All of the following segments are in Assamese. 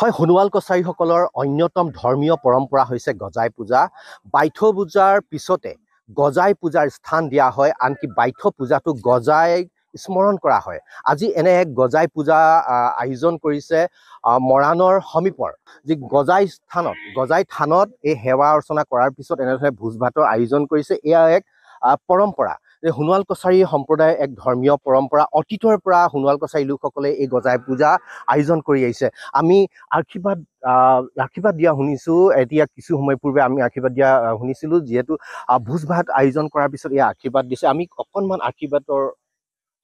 হয় সোণোৱাল কছাৰীসকলৰ অন্যতম ধৰ্মীয় পৰম্পৰা হৈছে গজাই পূজা বাইথ পূজাৰ পিছতে গজাই পূজাৰ স্থান দিয়া হয় আনকি বাইথ পূজাটো গজাই স্মৰণ কৰা হয় আজি এনে এক গজাই পূজা আয়োজন কৰিছে মৰাণৰ সমীপৰ যি গজাই স্থানত গজাই থানত এই সেৱা অৰ্চনা কৰাৰ পিছত এনেধৰণে ভোজ ভাতৰ আয়োজন কৰিছে এয়া এক পৰম্পৰা যে সোণোৱাল কছাৰী সম্প্ৰদায় এক ধৰ্মীয় পৰম্পৰা অতীতৰ পৰা সোণোৱাল কছাৰী লোকসকলে এই গজাই পূজা আয়োজন কৰি আহিছে আমি আশীৰ্বাদ আশীৰ্বাদ দিয়া শুনিছোঁ এতিয়া কিছু সময় পূৰ্বে আমি আশীৰ্বাদ দিয়া শুনিছিলোঁ যিহেতু ভোজ ভাত আয়োজন কৰাৰ পিছত এই আশীৰ্বাদ দিছে আমি অকণমান আশীৰ্বাদৰ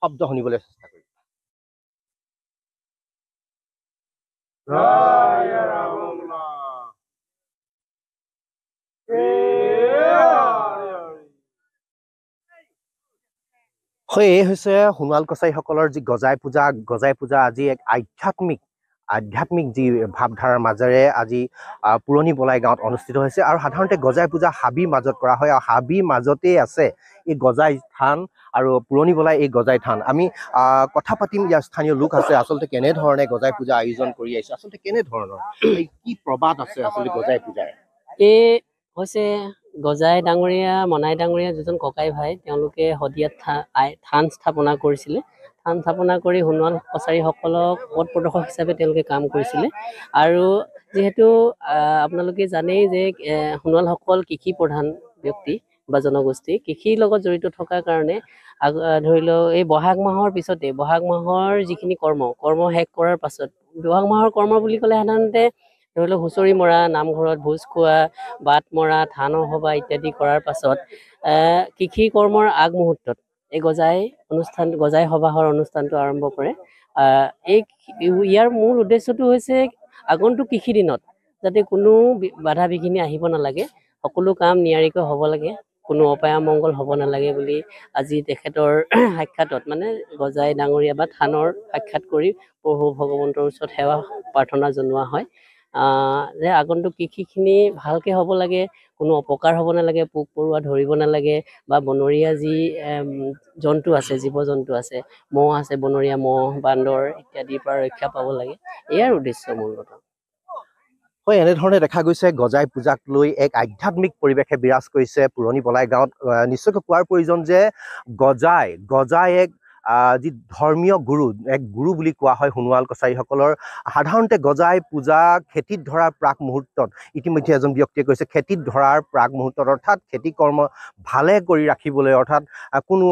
শব্দ শুনিবলৈ চেষ্টা কৰিম হয় এই হৈছে সোণোৱাল কছাৰীসকলৰ যি গজাই পূজা গজাই পূজা আজি এক আধ্যাত্মিক আধ্যাত্মিক যি ভাৱধাৰাৰ মাজেৰে আজি পুৰণি বলাই গাঁৱত অনুষ্ঠিত হৈছে আৰু সাধাৰণতে গজাই পূজা হাবিৰ মাজত কৰা হয় আৰু হাবিৰ মাজতেই আছে এই গজাই থান আৰু পুৰণি বলাই এই গজাই থান আমি কথা পাতিম ইয়াৰ স্থানীয় লোক আছে আচলতে কেনেধৰণে গজাই পূজা আয়োজন কৰি আহিছে আচলতে কেনেধৰণৰ কি প্ৰবাদ আছে আচলতে গজাই পূজাৰ এই হৈছে গজাই ডাঙৰীয়া মনাই ডাঙৰীয়া যিজন ককাই ভাই তেওঁলোকে শদিয়াত থান স্থাপনা কৰিছিলে থান স্থাপনা কৰি সোণোৱাল কছাৰীসকলক পথ প্ৰদৰ্শক হিচাপে তেওঁলোকে কাম কৰিছিলে আৰু যিহেতু আপোনালোকে জানেই যে সোণোৱালসকল কৃষি প্ৰধান ব্যক্তি বা জনগোষ্ঠী কৃষিৰ লগত জড়িত থকাৰ কাৰণে আগ ধৰি লওক এই বহাগ মাহৰ পিছতে বহাগ মাহৰ যিখিনি কৰ্ম কৰ্ম শেষ কৰাৰ পাছত বহাগ মাহৰ কৰ্ম বুলি ক'লে সাধাৰণতে ধৰি লওক হুঁচৰি মৰা নামঘৰত ভোজ খোৱা বাট মৰা থান সভা ইত্যাদি কৰাৰ পাছত কৃষি কৰ্মৰ আগমুহূৰ্তত এই গজাই অনুষ্ঠান গজাই সবাহৰ অনুষ্ঠানটো আৰম্ভ কৰে এই ইয়াৰ মূল উদ্দেশ্যটো হৈছে আগন্তুক কৃষি দিনত যাতে কোনো বাধা বিঘিনি আহিব নালাগে সকলো কাম নিয়াৰিকৈ হ'ব লাগে কোনো অপায় অমংগল হ'ব নালাগে বুলি আজি তেখেতৰ সাক্ষাতত মানে গজাই ডাঙৰীয়া বা থানৰ সাক্ষাৎ কৰি প্ৰভু ভগৱন্তৰ ওচৰত সেৱা প্ৰাৰ্থনা জনোৱা হয় যে আগন্তুক কৃষিখিনি ভালকে হ'ব লাগে কোনো অপকাৰ হ'ব নালাগে পোক পৰুৱা ধৰিব নালাগে বা বনৰীয়া যি জন্তু আছে জীৱ জন্তু আছে মহ আছে বনৰীয়া মহ বান্দৰ ইত্যাদিৰ পৰা ৰক্ষা পাব লাগে ইয়াৰ উদ্দেশ্য কথা হয় এনেধৰণে দেখা গৈছে গজাই পূজাক লৈ এক আধ্যাত্মিক পৰিৱেশে বিৰাজ কৰিছে পুৰণি বলাই গাঁৱত নিশ্চয়কৈ কোৱাৰ প্ৰয়োজন যে গজাই গজাই এক যি ধৰ্মীয় গুৰু এক গুৰু বুলি কোৱা হয় সোণোৱাল কছাৰীসকলৰ সাধাৰণতে গজাই পূজা খেতিত ধৰাৰ প্ৰাক মুহূৰ্তত ইতিমধ্যে এজন ব্যক্তিয়ে কৈছে খেতিত ধৰাৰ প্ৰাক মুহূৰ্তত অৰ্থাৎ খেতি কৰ্ম ভালে কৰি ৰাখিবলৈ অৰ্থাৎ কোনো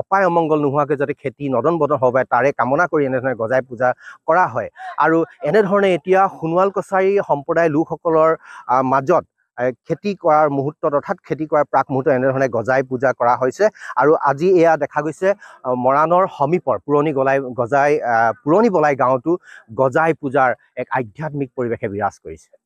অপায় অমংগল নোহোৱাকৈ যাতে খেতি নদন বদন হ'ব পাৰে তাৰে কামনা কৰি এনেধৰণে গজাই পূজা কৰা হয় আৰু এনেধৰণে এতিয়া সোণোৱাল কছাৰী সম্প্ৰদায় লোকসকলৰ মাজত খেতি কৰাৰ মুহূৰ্ত অৰ্থাৎ খেতি কৰাৰ প্ৰাক মুহূৰ্তত এনেধৰণে গজাই পূজা কৰা হৈছে আৰু আজি এয়া দেখা গৈছে মৰাণৰ সমীপৰ পুৰণি গলাই গজাই পুৰণি বলাই গাঁৱতো গজাই পূজাৰ এক আধ্যাত্মিক পৰিৱেশে বিৰাজ কৰিছে